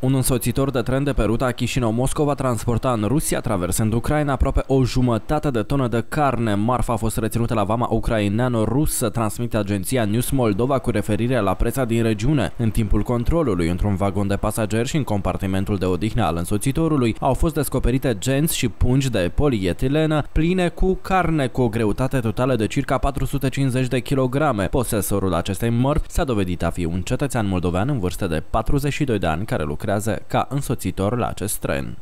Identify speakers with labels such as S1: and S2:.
S1: Un însoțitor de tren de pe ruta Chișinău-Moscova transporta în Rusia, traversând Ucraina, aproape o jumătate de tonă de carne. Marfa a fost reținută la vama ucraineană. rusă transmite agenția News Moldova cu referire la presa din regiune. În timpul controlului, într-un vagon de pasageri și în compartimentul de odihnă al însoțitorului, au fost descoperite genți și pungi de polietilenă pline cu carne cu o greutate totală de circa 450 de kilograme. Posesorul acestei mărfi s-a dovedit a fi un cetățean moldovean în vârstă de 42 de ani care lucrează lucrează ca însoțitor la acest tren.